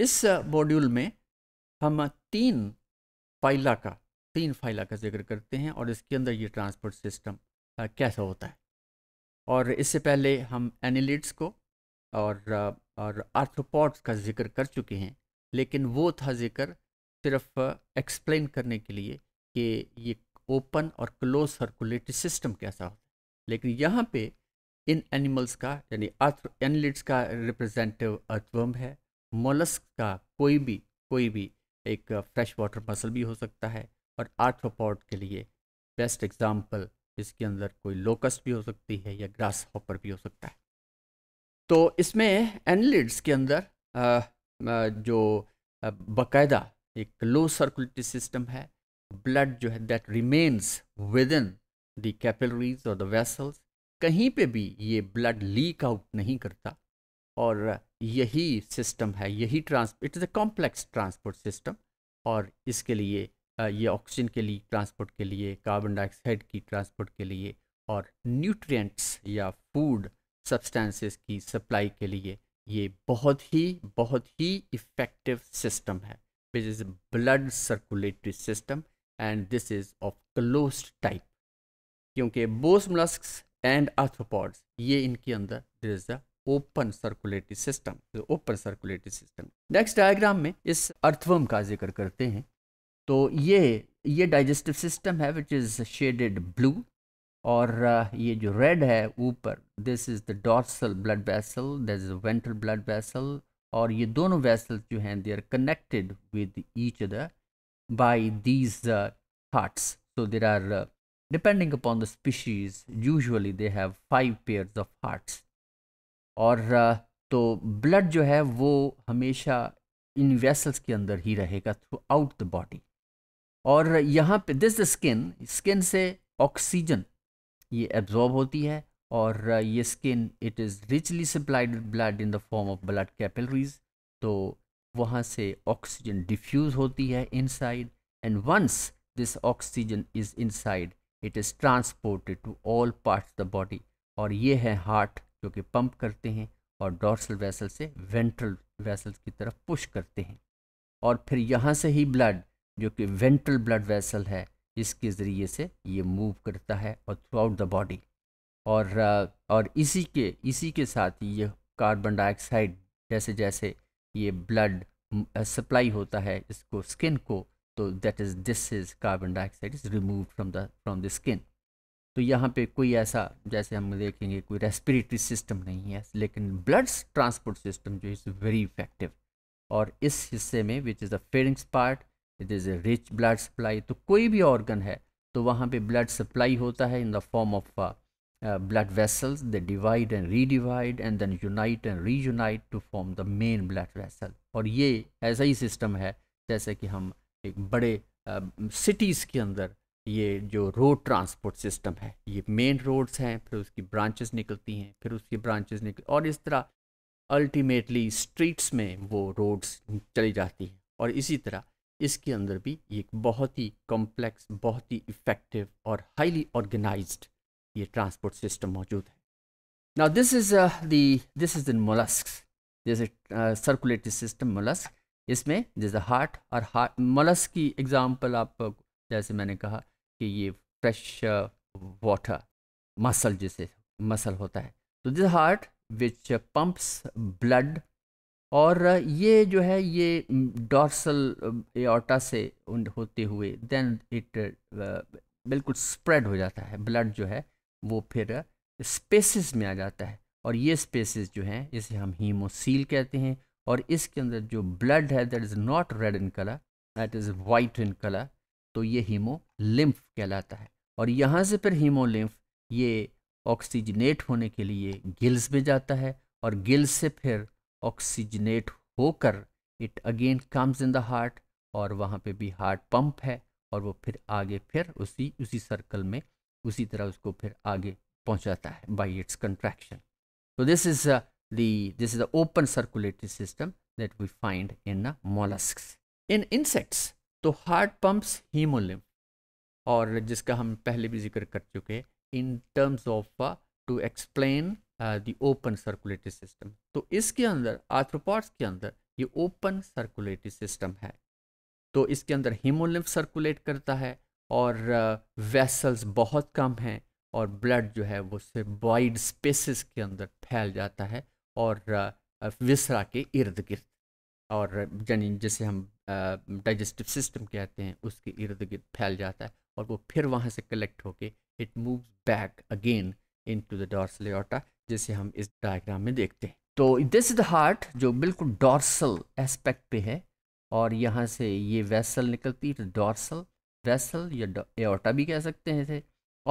इस मॉड्यूल में हम तीन फाइला का तीन फाइला का जिक्र करते हैं और इसके अंदर ये ट्रांसपोर्ट सिस्टम कैसा होता है और इससे पहले हम एनिलिट्स को और और आर्थ्रोपॉड्स का जिक्र कर चुके हैं लेकिन वो था जिक्र सिर्फ एक्सप्लेन करने के लिए कि ये ओपन और क्लोज सर्कुलेटरी सिस्टम कैसा होता है लेकिन यहाँ पे इन एनिमल्स का यानी आर्थ एनिलिट्स का रिप्रेजेंटेटिव अर्थवम है मोलस्क का कोई भी कोई भी एक फ्रेश वाटर मसल भी हो सकता है और आर्थ्रोपॉड के लिए बेस्ट एग्जाम्पल इसके अंदर कोई लोकस्ट भी हो सकती है या ग्रास हॉपर भी हो सकता है तो इसमें एनलिड्स के अंदर आ, जो बाकायदा एक लो सर्कुलेटरी सिस्टम है ब्लड जो है that remains within the capillaries और द वेसल्स कहीं पे भी ये ब्लड लीक आउट नहीं करता और यही सिस्टम है यही trans it is a complex transport system और इसके लिए ये ऑक्सीजन के लिए ट्रांसपोर्ट के लिए कार्बन डाइऑक्साइड की ट्रांसपोर्ट के लिए और न्यूट्रिएंट्स या फूड सब्सटेंसेस की सप्लाई के लिए ये बहुत ही बहुत ही इफ़ेक्टिव सिस्टम है which is blood circulatory system and this is of close type क्योंकि बोस मलस्क एंड आर्थोपॉड्स ये इनके अंदर there is a open circulatory system open circulatory system next diagram में इस अर्थवम का जिक्र करते हैं तो ये ये डाइजेस्टिव सिस्टम है विच इज़ शेडेड ब्लू और uh, ये जो रेड है ऊपर this is the dorsal blood vessel this is ventral blood vessel और ये दोनों वेसल जो हैं they are connected with each other by these hearts so there are depending upon the species the they have five pairs of hearts और तो blood जो है वो हमेशा इन वेसल्स के अंदर ही रहेगा थ्रू आउट द बॉडी और यहाँ पे दिस द स्किन स्किन से ऑक्सीजन ये एब्जॉर्ब होती है और ये skin it is richly supplied blood in the form of blood capillaries तो वहाँ से ऑक्सीजन डिफ्यूज़ होती है inside and once this oxygen is inside it is transported to all parts the body और ये है हार्ट जो कि पंप करते हैं और डॉर्सल वेसल से वेंट्रल वेसल्स की तरफ पुश करते हैं और फिर यहाँ से ही ब्लड जो कि वेंट्रल ब्लड वेसल है इसके ज़रिए से ये मूव करता है और थ्रू आउट द बॉडी और और इसी के इसी के साथ ही ये कार्बन डाइऑक्साइड जैसे जैसे ये ब्लड सप्लाई होता है इसको स्किन को तो that is this is carbon dioxide is remove from the from the skin तो यहाँ पे कोई ऐसा जैसे हम देखेंगे कोई रेस्पिरेटरी सिस्टम नहीं है लेकिन ब्लड ट्रांसपोर्ट सिस्टम जो इज़ वेरी इफेक्टिव और इस हिस्से में which is the pharynx part it is a rich blood supply तो कोई भी ऑर्गन है तो वहाँ पे ब्लड सप्लाई होता है in the form of blood vessels they divide and redivide and then unite and reunite to form the main blood vessel और ये ऐसा ही सिस्टम है जैसे कि हम एक बड़े सिटीज़ uh, के अंदर ये जो रोड ट्रांसपोर्ट सिस्टम है ये मेन रोड्स हैं फिर उसकी ब्रांचेस निकलती हैं फिर उसकी ब्रांचेस निकल और इस तरह अल्टीमेटली स्ट्रीट्स में वो रोड्स चली जाती हैं और इसी तरह इसके अंदर भी एक बहुत ही कॉम्प्लेक्स बहुत ही इफ़ेक्टिव और हाईली ऑर्गेनाइज्ड ये ट्रांसपोर्ट सिस्टम मौजूद है ना this is this is in mollusc the circulatory system mollusc इसमें जैसे हार्ट और हार्ट मोलस्क की एग्जांपल आप जैसे मैंने कहा कि ये फ्रेश वाटर मसल जिसे मसल होता है तो this heart which pumps blood और ये जो है ये डॉर्सल mm, एटा um, से होते हुए देन इट uh, बिल्कुल स्प्रेड हो जाता है ब्लड जो है वो फिर स्पेसिस में आ जाता है और ये स्पेसिस जो हैं इसे हम हीमोसील कहते हैं और इसके अंदर जो ब्लड है that is not red in colour that is white in colour तो ये हीमो लिम्फ कहलाता है और यहाँ से फिर हीमोलिम्फ ये ऑक्सीजनेट होने के लिए गिल्स में जाता है और गिल्स से फिर ऑक्सीजनेट होकर it again comes in the heart और वहाँ पे भी हार्ट पंप है और वो फिर आगे फिर उसी उसी सर्कल में उसी तरह उसको फिर आगे पहुँचाता है बाई इट्स कंट्रैक्शन तो this is this is is the open circulatory system that we find in uh, mollusks in insects the heart pumps और जिसका हम पहले भी जिक्र कर चुके हैं in terms of to explain the open circulatory system तो इसके अंदर आर्थ्रोपॉड्स के अंदर ये ओपन सर्कुलेटरी सिस्टम है तो इसके अंदर हीमोलिम्फ सर्कुलेट करता है और वेसल्स uh, बहुत कम हैं और ब्लड जो है वो सिर्फ वाइड स्पेसिस के अंदर फैल जाता है और विसरा uh, के इर्द गिर्द और uh, जैसे जिसे हम डाइजेस्टिव सिस्टम कहते हैं उसके इर्द गिर्द फैल जाता है और वो फिर वहाँ से कलेक्ट होके it moves back again into the dorsal aorta जैसे हम इस डायग्राम में देखते हैं तो दिस इज द हार्ट जो बिल्कुल डॉर्सल एस्पेक्ट पे है और यहाँ से ये वैसल निकलती है तो डॉर्सल वैसल या एटा भी कह सकते हैं इसे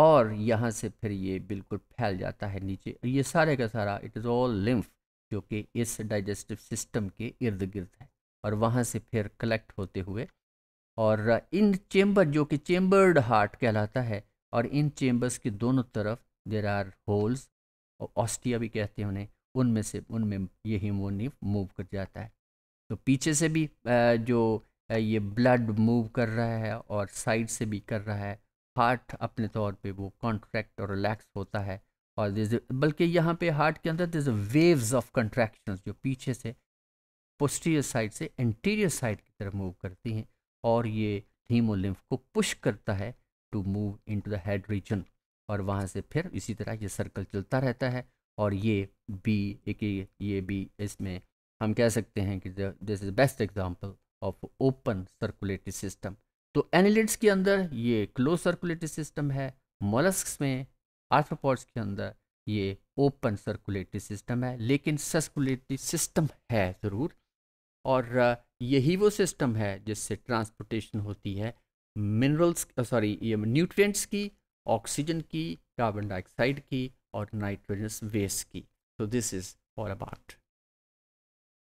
और यहाँ से फिर ये बिल्कुल फैल जाता है नीचे ये सारे का सारा इट इज़ ऑल लिम्फ जो कि इस डाइजेस्टिव सिस्टम के इर्द गिर्द है और वहाँ से फिर कलेक्ट होते हुए और इन चेंबर जो कि चेंबर्ड हार्ट कहलाता है और इन चेंबर्स के दोनों तरफ देर आर होल्स और ऑस्टिया भी कहते हैं उन्हें उनमें से उनमें ये हीमोनिफ मूव कर जाता है तो पीछे से भी जो ये ब्लड मूव कर रहा है और साइड से भी कर रहा है हार्ट अपने तौर पे वो कॉन्ट्रैक्ट और रिलैक्स होता है और बल्कि यहाँ पे हार्ट के अंदर दिज वेव्स ऑफ कंट्रैक्शन जो पीछे से पोस्टीरियर साइड से इंटीरियर साइड की तरफ मूव करती हैं और ये हीमोलिम्फ को पुश करता है to move into the head region और वहाँ से फिर इसी तरह ये सर्कल चलता रहता है और ये बी एक ये बी इसमें हम कह सकते हैं कि this is best example of open circulatory system तो एनिलिड्स के अंदर ये क्लोज सर्कुलेटरी सिस्टम है मोलस्क में आर्थ्रोपोड्स के अंदर ये ओपन सर्कुलेटरी सिस्टम है लेकिन सर्कुलेटरी सिस्टम है ज़रूर और यही वो सिस्टम है जिससे ट्रांसपोर्टेशन होती है मिनरल्स सॉरी ये न्यूट्रिएंट्स की ऑक्सीजन की कार्बन डाइऑक्साइड की और नाइट्रोजनस वेस्ट की तो दिस इज़ फॉर अबाउट